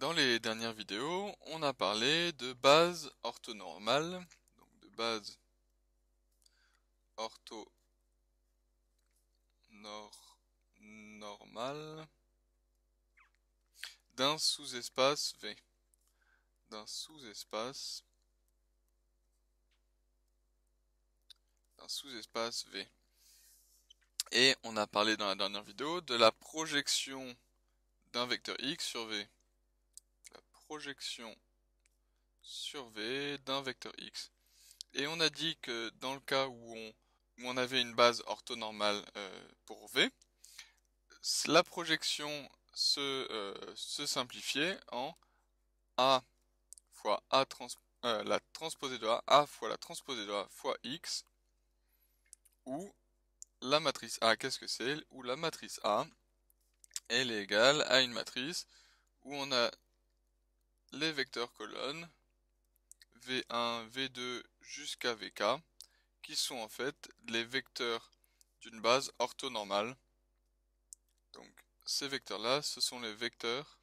Dans les dernières vidéos, on a parlé de base orthonormale, donc de base ortho d'un sous-espace V, d'un sous-espace d'un sous-espace V. Et on a parlé dans la dernière vidéo de la projection d'un vecteur x sur V projection sur V d'un vecteur X. Et on a dit que dans le cas où on, on avait une base orthonormale euh, pour V, la projection se, euh, se, simplifiait en A fois A euh, la transposée de A, A fois la transposée de A fois X, où la matrice A, qu'est-ce que c'est Où la matrice A, elle est égale à une matrice où on a les vecteurs colonnes V1, V2 jusqu'à VK qui sont en fait les vecteurs d'une base orthonormale. Donc ces vecteurs-là, ce sont les vecteurs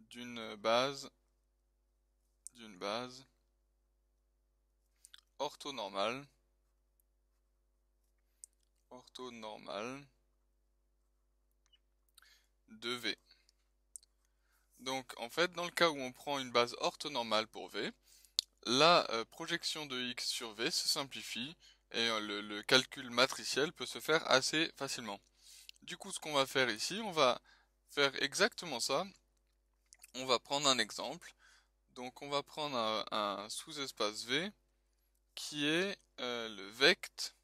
d'une base d'une base orthonormale orthonormale de V. Donc en fait, dans le cas où on prend une base orthonormale pour V, la euh, projection de X sur V se simplifie et euh, le, calcul matriciel peut se faire assez facilement. Du coup, ce qu'on va faire ici, on va faire exactement ça. On va prendre un exemple. Donc on va prendre un, sous-espace V qui est euh, le vect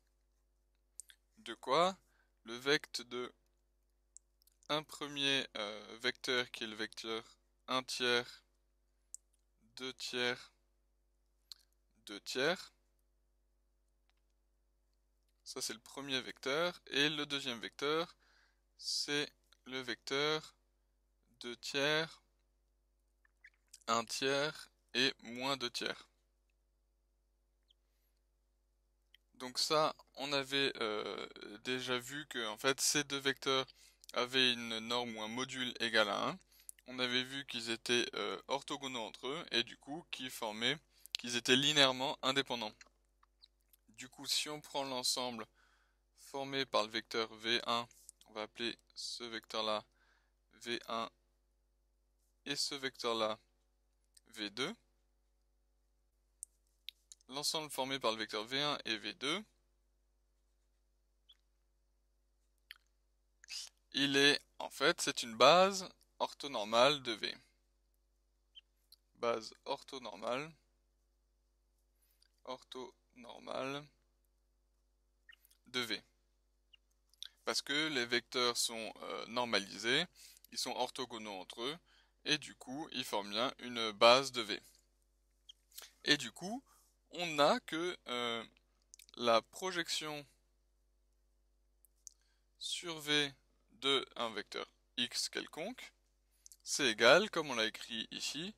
de quoi Le vect de un premier euh, vecteur qui est le vecteur 1 tiers, 2 tiers, 2 tiers. Ça c'est le premier vecteur. Et le deuxième vecteur, c'est le vecteur 2 tiers, 1 tiers et moins 2 tiers. Donc ça, on avait euh, déjà vu que ces deux vecteurs avaient une norme ou un module égal à 1, on avait vu qu'ils étaient euh, orthogonaux entre eux et du coup qu'ils formaient, qu'ils étaient linéairement indépendants. Du coup, si on prend l'ensemble formé par le vecteur V1, on va appeler ce vecteur-là V1 et ce vecteur-là V2. L'ensemble formé par le vecteur V1 et V2, Il est, en fait, c'est une base orthonormale de V. Base orthonormale. Orthonormale de V. Parce que les vecteurs sont euh, normalisés, ils sont orthogonaux entre eux, et du coup, ils forment bien une base de V. Et du coup, on n'a que euh, la projection sur V de un vecteur x quelconque, c'est égal, comme on l'a écrit ici,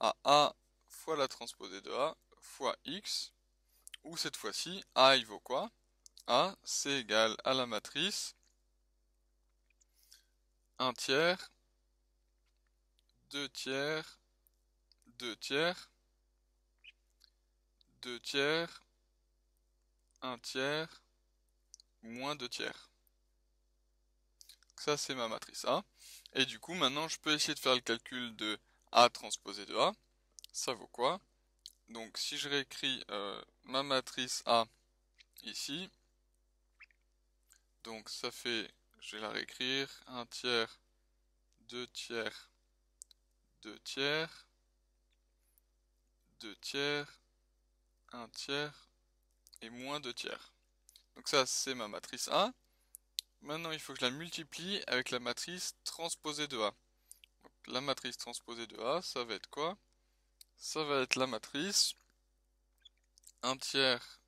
à a fois la transposée de a fois x, où cette fois-ci, a il vaut quoi a, c'est égal à la matrice 1 tiers, 2 tiers, 2 tiers, 2 tiers, 1 tiers, moins 2 tiers. Ça, c'est ma matrice A. Hein. Et du coup, maintenant, je peux essayer de faire le calcul de A transposé de A. Ça vaut quoi Donc, si je réécris euh, ma matrice A ici, donc ça fait, je vais la réécrire, 1 tiers, 2 tiers, 2 tiers, 2 tiers, 1 tiers et moins 2 tiers. Donc ça, c'est ma matrice A. Maintenant, il faut que je la multiplie avec la matrice transposée de A. Donc, la matrice transposée de A, ça va être quoi Ça va être la matrice 1 tiers.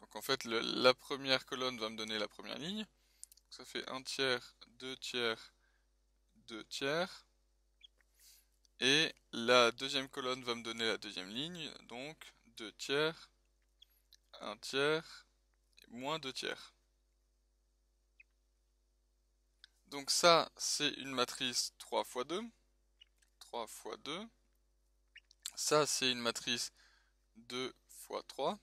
Donc en fait, la première colonne va me donner la première ligne. Donc, ça fait 1 tiers, 2 tiers, 2 tiers. Et la deuxième colonne va me donner la deuxième ligne. Donc 2 tiers, 1 tiers, moins 2 tiers. Donc ça, c'est une matrice 3 fois 2. 3 x 2. Ça, c'est une matrice 2 fois 3.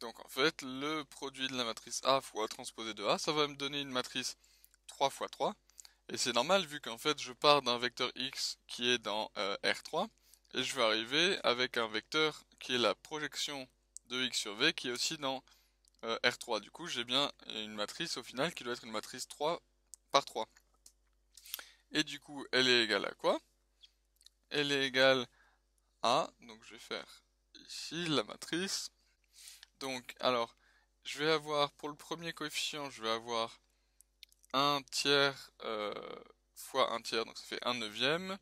Donc en fait, le produit de la matrice A fois A transposé de A, ça va me donner une matrice 3 fois 3. Et c'est normal vu qu'en fait, je pars d'un vecteur X qui est dans euh, R3. Et je vais arriver avec un vecteur qui est la projection de X sur V qui est aussi dans euh, R3. Du coup, j'ai bien une matrice au final qui doit être une matrice 3 par 3. Et du coup, elle est égale à quoi Elle est égale à, donc je vais faire ici la matrice. Donc, alors, je vais avoir, pour le premier coefficient, je vais avoir 1 tiers euh, fois 1 tiers, donc ça fait 1 neuvième,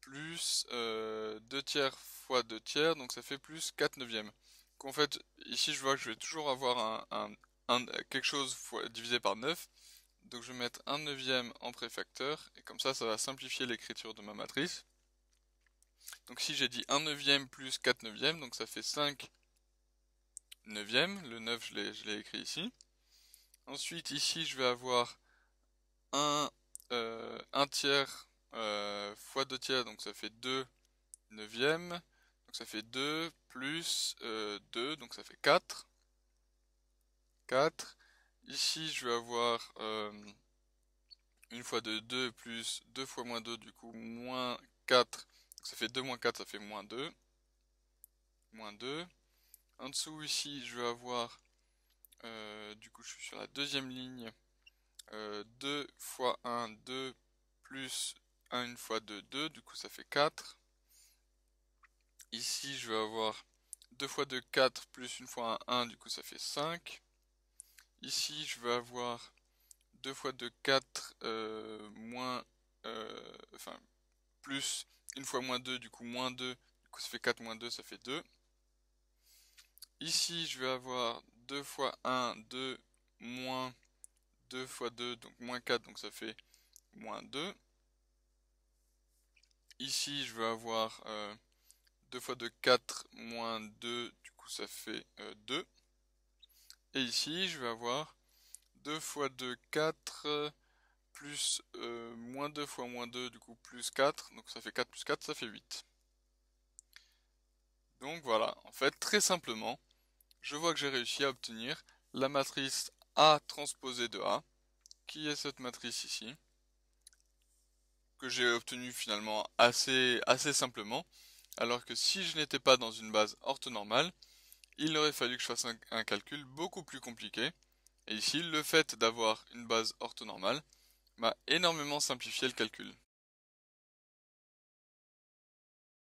plus 2 euh, tiers fois 2 tiers, donc ça fait plus 4 neuvièmes. Donc en fait, ici je vois que je vais toujours avoir quelque chose divisé par 9, donc je vais mettre 1 neuvième en préfacteur, et comme ça, ça va simplifier l'écriture de ma matrice. Donc si j'ai dit 1 neuvième plus 4 neuvièmes, donc ça fait 5 neuvièmes, Le 9, je l'ai écrit ici. Ensuite, ici, je vais avoir 1, euh, tiers euh, fois 2 tiers, donc ça fait 2 neuvièmes, Donc ça fait 2 plus 2, euh, donc ça fait 4. 4. Ici, je vais avoir euh, une fois de 2 plus 2 fois moins 2, du coup, moins 4. Ça fait 2 moins 4, ça fait moins 2. 2. En dessous, ici, je vais avoir, euh, du coup, je suis sur la deuxième ligne, 2 euh, fois 1, 2 plus 1, une fois 2, 2. Du coup, ça fait 4. Ici, je vais avoir 2 fois 2, 4 plus 1 fois 1, 1. Du coup, ça fait 5. Ici, je vais avoir 2 fois 2, 4, euh, moins, euh, enfin, plus une fois moins 2, du coup moins 2, du coup ça fait 4 moins 2, ça fait 2. Ici, je vais avoir 2 fois 1, 2, moins 2 fois 2, donc moins 4, donc ça fait moins 2. Ici, je vais avoir 2 euh, fois 2, 4, moins 2, du coup ça fait 2. Et ici, je vais avoir 2 fois 2, 4, plus euh, moins 2 fois moins 2, du coup plus 4. Donc ça fait 4 plus 4, ça fait 8. Donc voilà, en fait, très simplement, je vois que j'ai réussi à obtenir la matrice A transposée de A, qui est cette matrice ici, que j'ai obtenue finalement assez, assez simplement, alors que si je n'étais pas dans une base orthonormale, il aurait fallu que je fasse un, calcul beaucoup plus compliqué. Et ici, le fait d'avoir une base orthonormale m'a énormément simplifié le calcul.